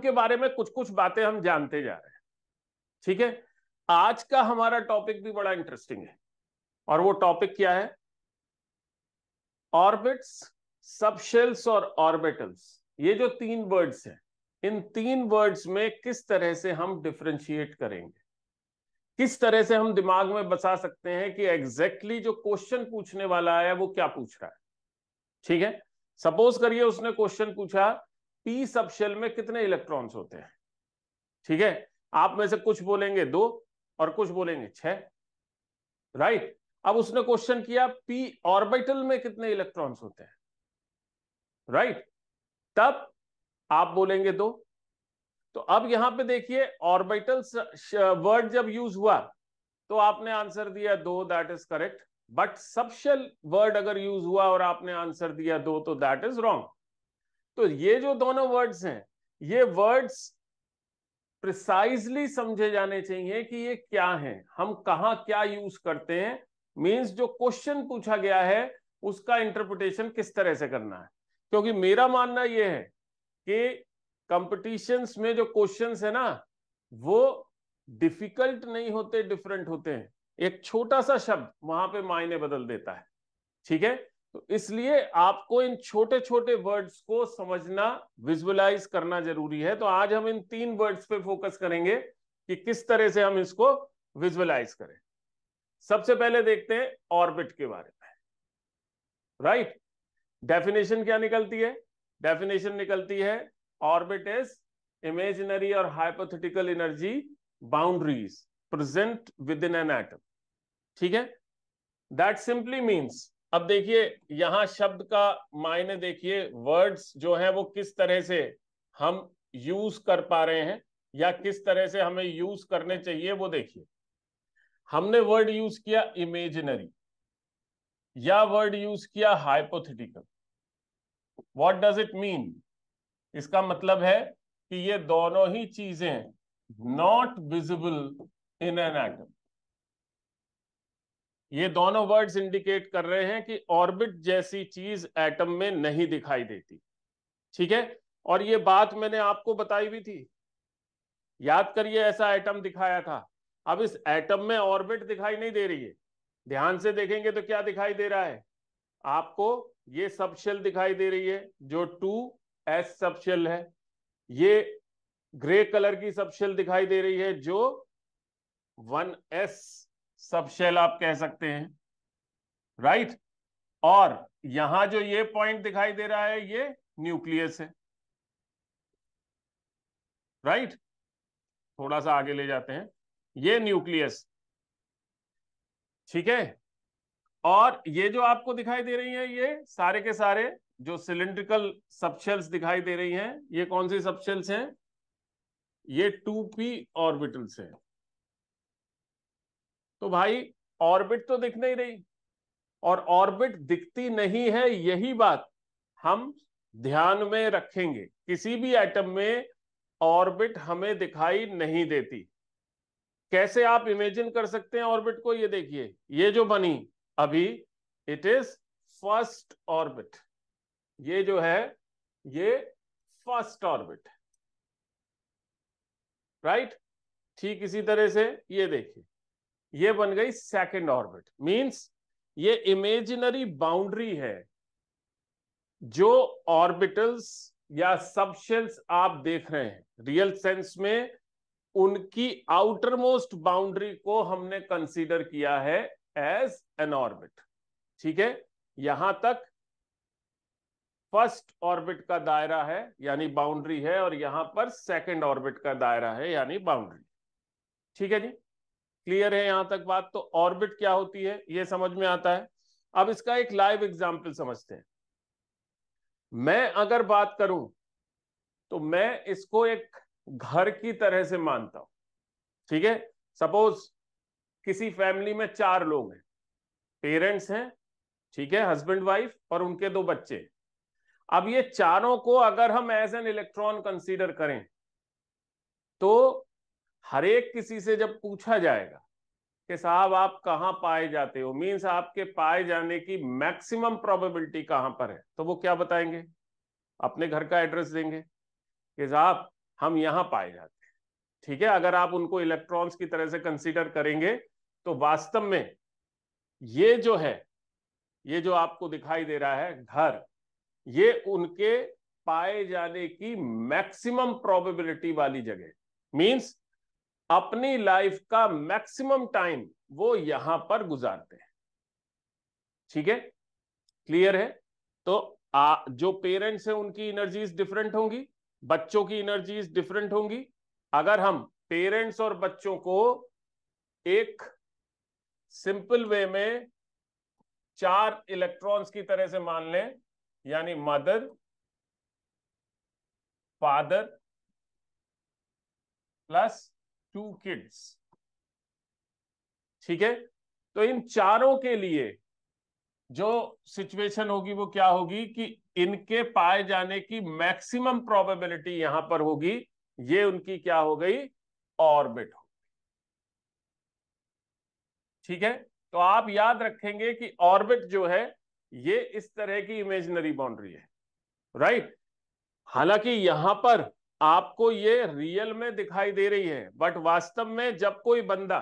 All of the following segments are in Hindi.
के बारे में कुछ कुछ बातें हम जानते जा रहे हैं ठीक है आज का हमारा टॉपिक भी बड़ा इंटरेस्टिंग है और वो टॉपिक क्या है ऑर्बिट्स सबशेल्स और ऑर्बिटल्स ये जो तीन वर्ड्स हैं इन तीन वर्ड्स में किस तरह से हम डिफ्रेंशिएट करेंगे किस तरह से हम दिमाग में बसा सकते हैं कि एग्जैक्टली exactly जो क्वेश्चन पूछने वाला है वो क्या पूछ रहा है ठीक है सपोज करिए उसने क्वेश्चन पूछा पी सब शेल में कितने इलेक्ट्रॉन्स होते हैं ठीक है आप में से कुछ बोलेंगे दो और कुछ बोलेंगे छह राइट अब उसने क्वेश्चन किया पी ऑर्बिटल में कितने इलेक्ट्रॉन्स होते हैं राइट तब आप बोलेंगे दो तो अब यहां पे देखिए ऑर्बिटल वर्ड जब यूज हुआ तो आपने आंसर दिया दो दैट इज करेक्ट बट सबसे वर्ड अगर यूज हुआ और आपने आंसर दिया दो तो दैट इज रॉन्ग तो ये जो दोनों वर्ड्स हैं ये वर्ड्स प्रिसाइजली समझे जाने चाहिए कि ये क्या हैं हम कहा क्या यूज करते हैं मीन्स जो क्वेश्चन पूछा गया है उसका इंटरप्रिटेशन किस तरह से करना है क्योंकि मेरा मानना यह है कि कॉम्पिटिशन्स में जो क्वेश्चन है ना वो डिफिकल्ट नहीं होते डिफरेंट होते हैं एक छोटा सा शब्द वहां पे मायने बदल देता है ठीक है तो इसलिए आपको इन छोटे छोटे वर्ड्स को समझना विजुअलाइज करना जरूरी है तो आज हम इन तीन वर्ड्स पे फोकस करेंगे कि किस तरह से हम इसको विजुअलाइज करें सबसे पहले देखते हैं ऑर्बिट के बारे में राइट right? डेफिनेशन क्या निकलती है डेफिनेशन निकलती है ऑर्बिट इज इमेजिनरी और hypothetical energy boundaries present within an atom ठीक है दैट सिंपली मीन्स अब देखिए यहां शब्द का मायने देखिए वर्ड्स जो है वो किस तरह से हम यूज कर पा रहे हैं या किस तरह से हमें यूज करने चाहिए वो देखिए हमने वर्ड यूज किया इमेजिनरी या वर्ड यूज किया hypothetical what does it mean इसका मतलब है कि ये दोनों ही चीजें not visible in an atom ये दोनों वर्ड्स इंडिकेट कर रहे हैं कि ऑर्बिट जैसी चीज एटम में नहीं दिखाई देती ठीक है और ये बात मैंने आपको बताई भी थी याद करिए ऐसा एटम दिखाया था अब इस एटम में ऑर्बिट दिखाई नहीं दे रही है ध्यान से देखेंगे तो क्या दिखाई दे रहा है आपको ये सब शेल दिखाई दे रही है जो टू एस सब शेल है ये ग्रे कलर की सब शेल दिखाई दे रही है जो वन एस सब शेल आप कह सकते हैं राइट right? और यहां जो ये पॉइंट दिखाई दे रहा है ये न्यूक्लियस है राइट right? थोड़ा सा आगे ले जाते हैं ये न्यूक्लियस ठीक है और ये जो आपको दिखाई दे रही है ये सारे के सारे जो सिलेंड्रिकल सबशेल्स दिखाई दे रही हैं ये कौन सी सबशेल्स हैं ये टू पी ऑर्बिटल्स हैं तो भाई ऑर्बिट तो दिख नहीं रही और ऑर्बिट दिखती नहीं है यही बात हम ध्यान में रखेंगे किसी भी एटम में ऑर्बिट हमें दिखाई नहीं देती कैसे आप इमेजिन कर सकते हैं ऑर्बिट को ये देखिए ये जो बनी अभी इट इज फर्स्ट ऑर्बिट ये जो है ये फर्स्ट ऑर्बिट राइट ठीक इसी तरह से ये देखिए ये बन गई सेकेंड ऑर्बिट मींस ये इमेजिनरी बाउंड्री है जो ऑर्बिटल्स या सबशेल्स आप देख रहे हैं रियल सेंस में उनकी आउटर मोस्ट बाउंड्री को हमने कंसीडर किया है एज एन ऑर्बिट ठीक है यहां तक फर्स्ट ऑर्बिट का दायरा है यानी बाउंड्री है और यहां पर सेकंड ऑर्बिट का दायरा है यानी बाउंड्री ठीक है जी क्लियर है यहां तक बात तो ऑर्बिट क्या होती है ये समझ में आता है अब इसका एक लाइव एग्जाम्पल समझते हैं मैं अगर बात करूं तो मैं इसको एक घर की तरह से मानता हूं ठीक है सपोज किसी फैमिली में चार लोग हैं पेरेंट्स हैं ठीक है हस्बैंड वाइफ और उनके दो बच्चे अब ये चारों को अगर हम एज एन इलेक्ट्रॉन कंसीडर करें तो हर एक किसी से जब पूछा जाएगा कि साहब आप कहाँ पाए जाते हो मीन्स आपके पाए जाने की मैक्सिमम प्रोबेबिलिटी कहाँ पर है तो वो क्या बताएंगे अपने घर का एड्रेस देंगे कि साहब हम यहाँ पाए जाते हैं ठीक है अगर आप उनको इलेक्ट्रॉन्स की तरह से कंसीडर करेंगे तो वास्तव में ये जो है ये जो आपको दिखाई दे रहा है घर ये उनके पाए जाने की मैक्सिमम प्रोबेबिलिटी वाली जगह मीन्स अपनी लाइफ का मैक्सिमम टाइम वो यहां पर गुजारते हैं ठीक है क्लियर है तो आ, जो पेरेंट्स हैं उनकी एनर्जीज डिफरेंट होंगी बच्चों की एनर्जीज डिफरेंट होंगी अगर हम पेरेंट्स और बच्चों को एक सिंपल वे में चार इलेक्ट्रॉन्स की तरह से मान लें यानी mother father plus two kids ठीक है तो इन चारों के लिए जो सिचुएशन होगी वो क्या होगी कि इनके पाए जाने की मैक्सिमम प्रोबेबिलिटी यहां पर होगी ये उनकी क्या हो गई ऑर्बिट हो ठीक है तो आप याद रखेंगे कि ऑर्बिट जो है ये इस तरह की इमेजनरी बाउंड्री है राइट हालांकि यहां पर आपको ये रियल में दिखाई दे रही है बट वास्तव में जब कोई बंदा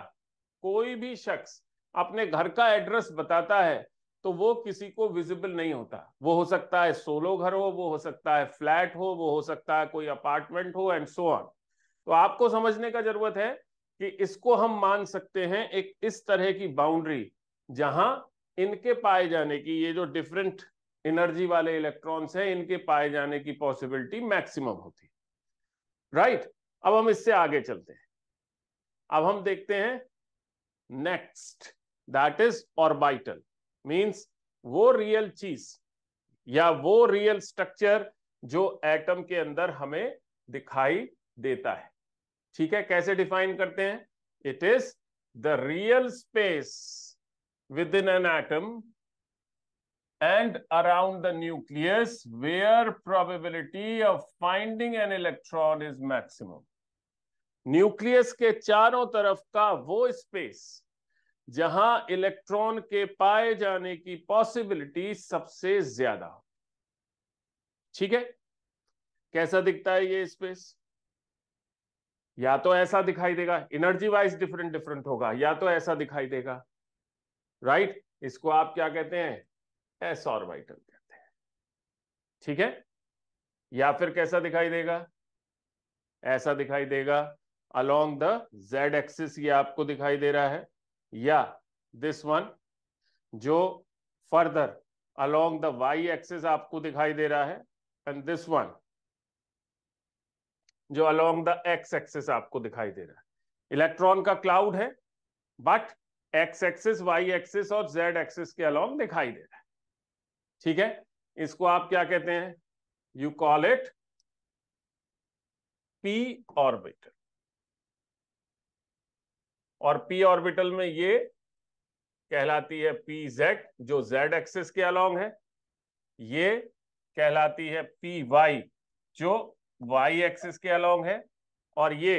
कोई भी शख्स अपने घर का एड्रेस बताता है तो वो किसी को विजिबल नहीं होता वो हो सकता है सोलो घर हो वो हो सकता है फ्लैट हो वो हो सकता है कोई अपार्टमेंट हो एंड सो ऑन तो आपको समझने का जरूरत है कि इसको हम मान सकते हैं एक इस तरह की बाउंड्री जहां इनके पाए जाने की ये जो डिफरेंट एनर्जी वाले इलेक्ट्रॉन्स हैं इनके पाए जाने की पॉसिबिलिटी मैक्सिमम होती है राइट अब हम इससे आगे चलते हैं अब हम देखते हैं next that is orbital means वो रियल चीज या वो रियल स्ट्रक्चर जो एटम के अंदर हमें दिखाई देता है ठीक है कैसे डिफाइन करते हैं it is the real space within an atom and around the nucleus where probability of finding an electron is maximum nucleus के चारों तरफ का वो स्पेस जहां इलेक्ट्रॉन के पाए जाने की पॉसिबिलिटी सबसे ज्यादा हो ठीक है कैसा दिखता है ये स्पेस या तो ऐसा दिखाई देगा एनर्जी वाइज डिफरेंट डिफरेंट होगा या तो ऐसा दिखाई देगा राइट इसको आप क्या कहते हैं एस ऑर्बिटल कहते हैं ठीक है या फिर कैसा दिखाई देगा ऐसा दिखाई देगा अलोंग द जेड एक्सिस ये आपको दिखाई दे रहा है या दिस वन जो further along the Y axis आपको दिखाई दे रहा है एंड दिस वन जो अलोंग द एक्स एक्सिस आपको दिखाई दे रहा है इलेक्ट्रॉन का क्लाउड है but X axis Y axis और जेड एक्सिस के अलोंग दिखाई दे रहा है ठीक है इसको आप क्या कहते हैं you call it P orbital और पी ऑर्बिटल में ये कहलाती है पी जेड जो जेड एक्सिस के अलोंग है ये कहलाती है पी वाई जो वाई एक्सिस के अलोंग है और ये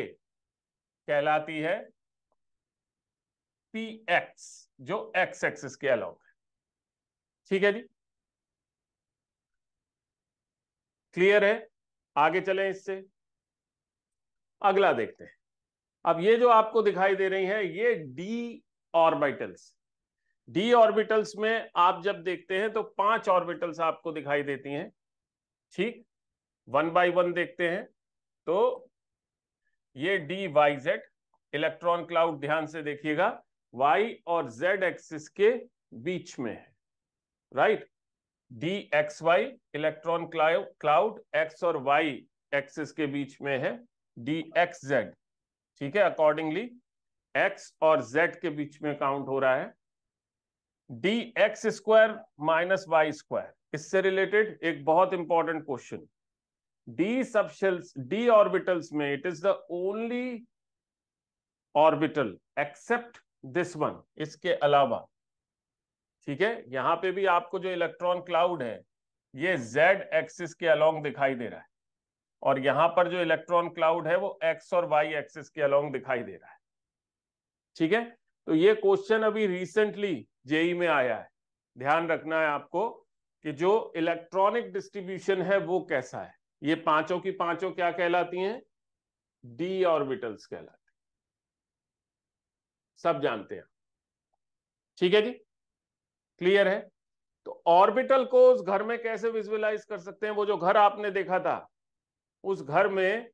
कहलाती है पी एक्स जो एक्स एक्सिस के अलोंग है ठीक है जी क्लियर है आगे चले इससे अगला देखते हैं अब ये जो आपको दिखाई दे रही है ये डी ऑर्बिटल्स डी ऑर्बिटल्स में आप जब देखते हैं तो पांच ऑर्बिटल्स आपको दिखाई देती हैं ठीक वन बाय वन देखते हैं तो ये D Y Z electron cloud ध्यान से देखिएगा वाई और जेड एक्सिस के बीच में है right D X Y electron cloud X और वाई एक्सिस के बीच में है डी एक्स जेड ठीक है अकॉर्डिंगली एक्स और जेड के बीच में काउंट हो रहा है D X square minus Y square इससे रिलेटेड एक बहुत important question D subshells D orbitals में it is the only orbital except this one इसके अलावा ठीक है यहां पे भी आपको जो इलेक्ट्रॉन क्लाउड है ये जेड एक्सिस के अलोंग दिखाई दे रहा है और यहां पर जो इलेक्ट्रॉन क्लाउड है वो x और y एक्सिस के अलोंग दिखाई दे रहा है ठीक है तो ये क्वेश्चन अभी रिसेंटली जेई e में आया है ध्यान रखना है आपको कि जो इलेक्ट्रॉनिक डिस्ट्रीब्यूशन है वो कैसा है ये पांचों की पांचों क्या कहलाती हैं डी ऑर्बिटल्स कहलाती सब जानते हैं ठीक है जी क्लियर है तो ऑर्बिटल को उस घर में कैसे विजुअलाइज कर सकते हैं वो जो घर आपने देखा था उस घर में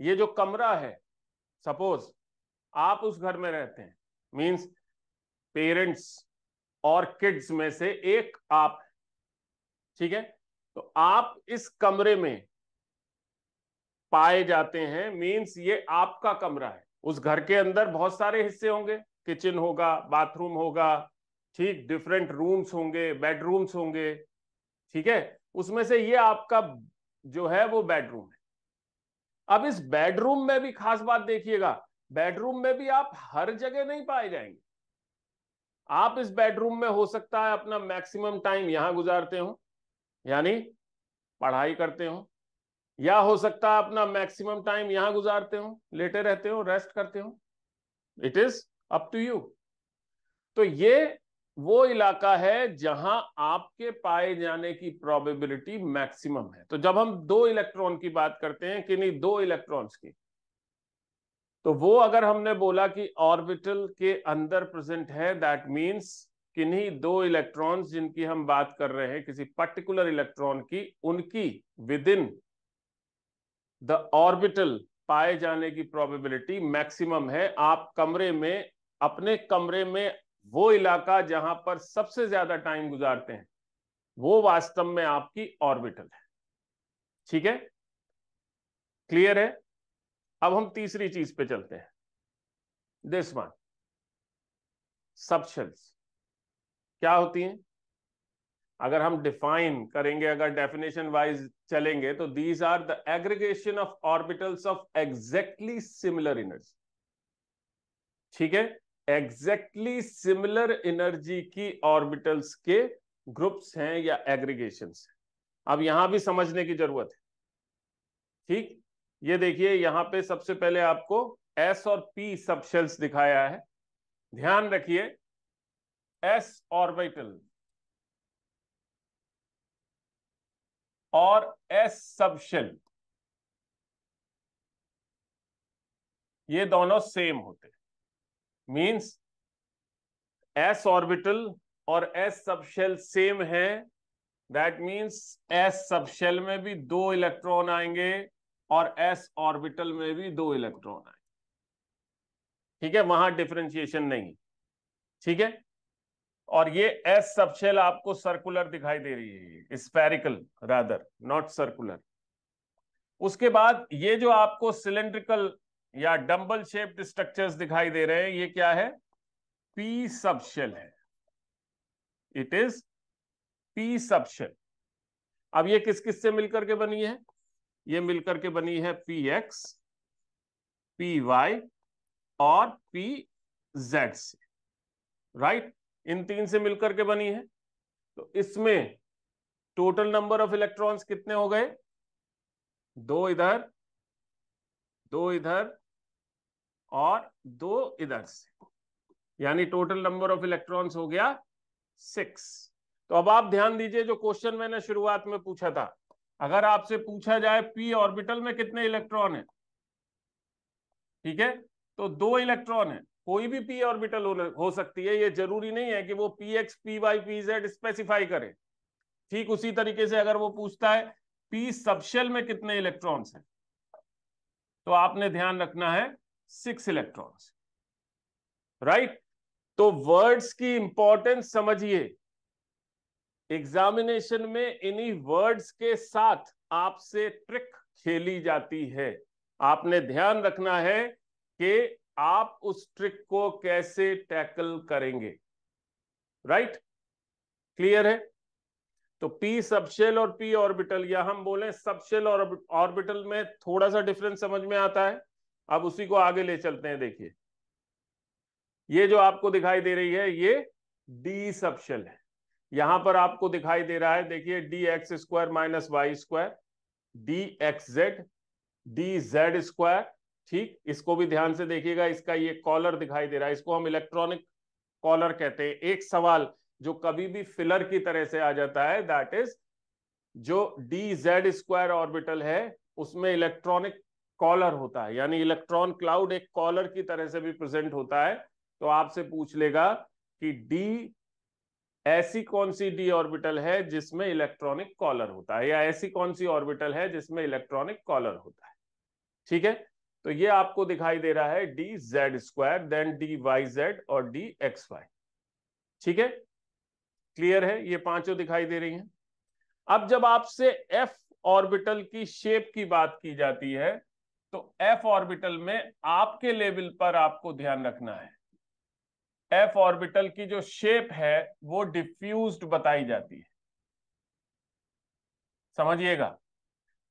ये जो कमरा है सपोज आप उस घर में रहते हैं मींस पेरेंट्स और किड्स में से एक आप ठीक है तो आप इस कमरे में पाए जाते हैं मींस ये आपका कमरा है उस घर के अंदर बहुत सारे हिस्से होंगे किचन होगा बाथरूम होगा ठीक डिफरेंट रूम्स होंगे बेडरूम्स होंगे ठीक है उसमें से ये आपका जो है वो बेडरूम है अब इस बेडरूम में भी खास बात देखिएगा बेडरूम में भी आप हर जगह नहीं पाए जाएंगे आप इस बेडरूम में हो सकता है अपना मैक्सिमम टाइम यहां गुजारते हो यानी पढ़ाई करते हो या हो सकता है अपना मैक्सिमम टाइम यहां गुजारते हो लेटे रहते हो रेस्ट करते हो it is up to you तो ये वो इलाका है जहां आपके पाए जाने की प्रोबेबिलिटी मैक्सिमम है तो जब हम दो इलेक्ट्रॉन की बात करते हैं कि नहीं दो इलेक्ट्रॉन्स की तो वो अगर हमने बोला कि ऑर्बिटल के अंदर प्रेजेंट है दैट कि किन्हीं दो इलेक्ट्रॉन्स जिनकी हम बात कर रहे हैं किसी पर्टिकुलर इलेक्ट्रॉन की उनकी विद इन द ऑर्बिटल पाए जाने की प्रोबेबिलिटी मैक्सिमम है आप कमरे में अपने कमरे में वो इलाका जहां पर सबसे ज्यादा टाइम गुजारते हैं वो वास्तव में आपकी ऑर्बिटल है ठीक है क्लियर है अब हम तीसरी चीज पे चलते हैं दिस वन सबशेल्स क्या होती हैं अगर हम डिफाइन करेंगे अगर डेफिनेशन वाइज चलेंगे तो these are the aggregation of orbitals of exactly similar energy ठीक है एग्जैक्टली सिमिलर एनर्जी की ऑर्बिटल्स के ग्रुप्स हैं या एग्रीगेशन अब यहां भी समझने की जरूरत है ठीक ये देखिए यहां पे सबसे पहले आपको एस और पी शेल्स दिखाया है ध्यान रखिए एस ऑर्बिटल और एस सबशेल ये दोनों सेम होते हैं मीन्स एस ऑर्बिटल और एस सबशेल सेम है दैट मीन्स एस सबशेल में भी दो इलेक्ट्रॉन आएंगे और एस ऑर्बिटल में भी दो इलेक्ट्रॉन आएंगे ठीक है वहां डिफ्रेंशिएशन नहीं ठीक है और ये एस सबशेल आपको सर्कुलर दिखाई दे रही है स्पेरिकल रादर नॉट सर्कुलर उसके बाद ये जो आपको सिलेंड्रिकल या डम्बल शेप्ड स्ट्रक्चर्स दिखाई दे रहे हैं ये क्या है पी सबशेल है इट इज पी सबशेल अब ये किस किस से मिलकर के बनी है ये मिलकर के बनी है पी एक्स पी वाई और पी जेड से राइट इन तीन से मिलकर के बनी है तो इसमें टोटल नंबर ऑफ इलेक्ट्रॉन्स कितने हो गए दो इधर दो इधर और दो इधर से यानी टोटल नंबर ऑफ इलेक्ट्रॉन्स हो गया सिक्स तो अब आप ध्यान दीजिए जो क्वेश्चन मैंने शुरुआत में पूछा था अगर आपसे पूछा जाए पी ऑर्बिटल में कितने इलेक्ट्रॉन है ठीक है तो दो इलेक्ट्रॉन है कोई भी पी ऑर्बिटल हो सकती है ये जरूरी नहीं है कि वो P X P Y P Z specify करे ठीक उसी तरीके से अगर वो पूछता है पी सबशेल में कितने इलेक्ट्रॉन्स हैं तो आपने ध्यान रखना है सिक्स इलेक्ट्रॉन्स राइट तो वर्ड्स की इंपॉर्टेंस समझिए एग्जामिनेशन में इन्हीं वर्ड्स के साथ आपसे ट्रिक खेली जाती है आपने ध्यान रखना है कि आप उस ट्रिक को कैसे टैकल करेंगे राइट right? क्लियर है तो पी सबशेल और पी ऑर्बिटल या हम बोले सबशेल और ऑर्बिटल में थोड़ा सा डिफरेंस समझ में आता है अब उसी को आगे ले चलते हैं देखिए ये जो आपको दिखाई दे रही है ये डी सप्शल है यहां पर आपको दिखाई दे रहा है देखिए D X square minus Y square D X Z D Z square ठीक इसको भी ध्यान से देखिएगा इसका ये कॉलर दिखाई दे रहा है इसको हम इलेक्ट्रॉनिक कॉलर कहते हैं एक सवाल जो कभी भी फिलर की तरह से आ जाता है दैट इज जो डी जेड स्क्वायर ऑर्बिटल है उसमें इलेक्ट्रॉनिक कॉलर होता है यानी इलेक्ट्रॉन क्लाउड एक कॉलर की तरह से भी प्रेजेंट होता है तो आपसे पूछ लेगा कि डी ऐसी कौन सी डी ऑर्बिटल है जिसमें इलेक्ट्रॉनिक कॉलर होता है या ऐसी कौन सी ऑर्बिटल है जिसमें इलेक्ट्रॉनिक कॉलर होता है ठीक है तो ये आपको दिखाई दे रहा है D Z square then D Y Z और डी एक्स वाई ठीक है क्लियर है ये पांचों दिखाई दे रही हैं अब जब आपसे एफ ऑर्बिटल की शेप की बात की जाती है तो एफ ऑर्बिटल में आपके लेवल पर आपको ध्यान रखना है एफ ऑर्बिटल की जो शेप है वो डिफ्यूज बताई जाती है समझिएगा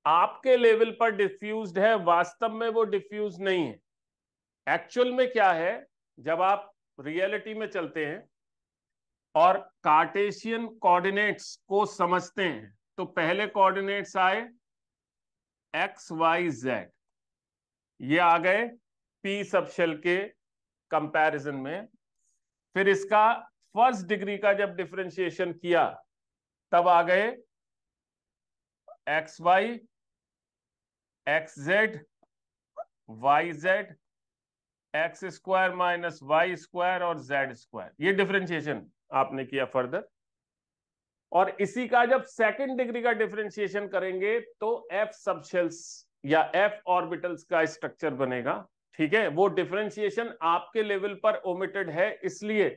आपके लेवल पर डिफ्यूज है वास्तव में वो डिफ्यूज नहीं है एक्चुअल में क्या है जब आप रियलिटी में चलते हैं और कार्टेशियन कोऑर्डिनेट्स को समझते हैं तो पहले कोऑर्डिनेट्स आए एक्स वाई जेड ये आ गए पी सब शेल के कंपैरिजन में फिर इसका फर्स्ट डिग्री का जब डिफ्रेंशिएशन किया तब आ गए X Y X Z Y Z X square minus Y square और जेड स्क्वायर ये डिफ्रेंशिएशन आपने किया फर्दर और इसी का जब सेकंड डिग्री का डिफ्रेंशिएशन करेंगे तो एफ सबशेल्स या एफ ऑर्बिटल्स का स्ट्रक्चर बनेगा ठीक है वो डिफ्रेंशिएशन आपके लेवल पर ओमिटेड है इसलिए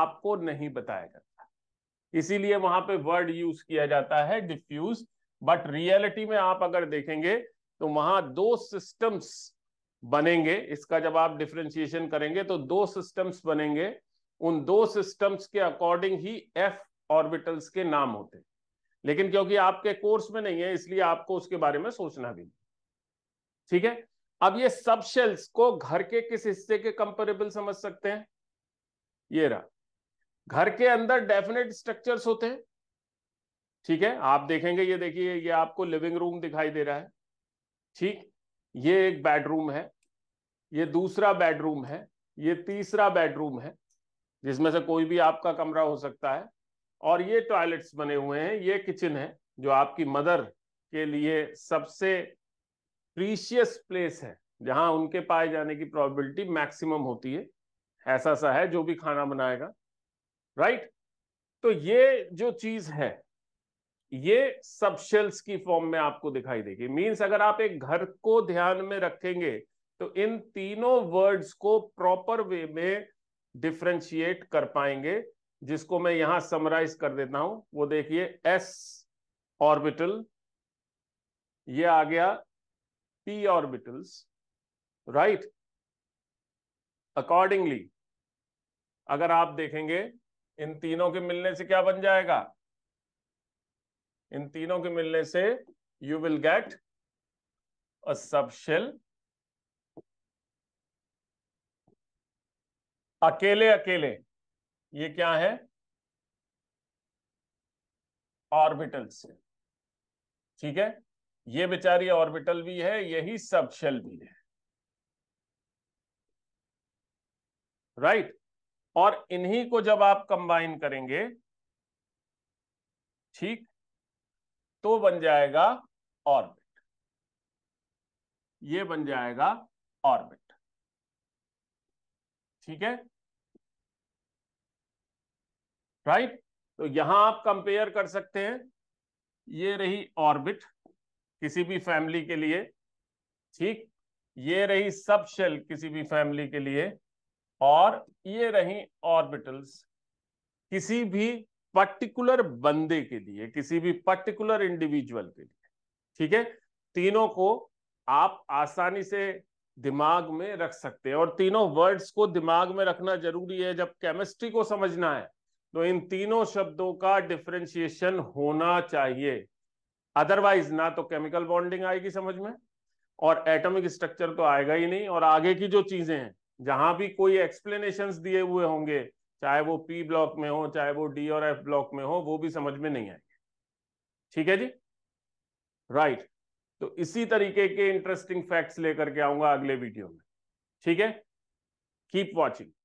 आपको नहीं बताया जाता इसीलिए वहां पे वर्ड यूज किया जाता है डिफ्यूज बट रियलिटी में आप अगर देखेंगे तो वहां दो सिस्टम्स बनेंगे इसका जब आप डिफ्रेंशिएशन करेंगे तो दो सिस्टम्स बनेंगे उन दो सिस्टम्स के अकॉर्डिंग ही एफ ऑर्बिटल्स के नाम होते लेकिन क्योंकि आपके कोर्स में नहीं है इसलिए आपको उसके बारे में सोचना भी ठीक है अब ये सब शेल्स को घर के किस हिस्से के कंपेरेबल समझ सकते हैं ये रहा घर के अंदर डेफिनेट स्ट्रक्चर्स होते हैं ठीक है आप देखेंगे ये देखिए ये आपको लिविंग रूम दिखाई दे रहा है ठीक ये एक बेडरूम है ये दूसरा बेडरूम है ये तीसरा बेडरूम है जिसमें से कोई भी आपका कमरा हो सकता है और ये टॉयलेट्स बने हुए हैं ये किचन है जो आपकी मदर के लिए सबसे प्रीशियस प्लेस है जहां उनके पाए जाने की प्रोबेबिलिटी मैक्सिमम होती है ऐसा सा है जो भी खाना बनाएगा राइट तो ये जो चीज है ये सब शेल्स की फॉर्म में आपको दिखाई देगी मींस अगर आप एक घर को ध्यान में रखेंगे तो इन तीनों वर्ड्स को प्रॉपर वे में डिफ्रेंशिएट कर पाएंगे जिसको मैं यहां समराइज कर देता हूं वो देखिए एस ऑर्बिटल ये आ गया ऑर्बिटल्स orbitals, right? अकॉर्डिंगली अगर आप देखेंगे इन तीनों के मिलने से क्या बन जाएगा इन तीनों के मिलने से you will get a subshell अकेले अकेले ये क्या है ऑर्बिटल्स ठीक है ये बेचारी ऑर्बिटल भी है यही सब शेल भी है राइट right? और इन्हीं को जब आप कंबाइन करेंगे ठीक तो बन जाएगा ऑर्बिट ये बन जाएगा ऑर्बिट ठीक है राइट right? तो यहां आप कंपेयर कर सकते हैं ये रही ऑर्बिट किसी भी फैमिली के लिए ठीक ये रही सब शेल किसी भी फैमिली के लिए और ये रही ऑर्बिटल्स किसी भी पर्टिकुलर बंदे के लिए किसी भी पर्टिकुलर इंडिविजुअल के लिए ठीक है तीनों को आप आसानी से दिमाग में रख सकते हैं और तीनों वर्ड्स को दिमाग में रखना जरूरी है जब केमिस्ट्री को समझना है तो इन तीनों शब्दों का डिफ्रेंशिएशन होना चाहिए अदरवाइज ना तो केमिकल बॉन्डिंग आएगी समझ में और एटॉमिक स्ट्रक्चर तो आएगा ही नहीं और आगे की जो चीजें हैं जहां भी कोई एक्सप्लेनेशन दिए हुए होंगे चाहे वो पी ब्लॉक में हो चाहे वो डी और एफ ब्लॉक में हो वो भी समझ में नहीं आएंगे ठीक है जी राइट right. तो इसी तरीके के इंटरेस्टिंग फैक्ट्स लेकर के आऊंगा अगले वीडियो में ठीक है कीप वॉचिंग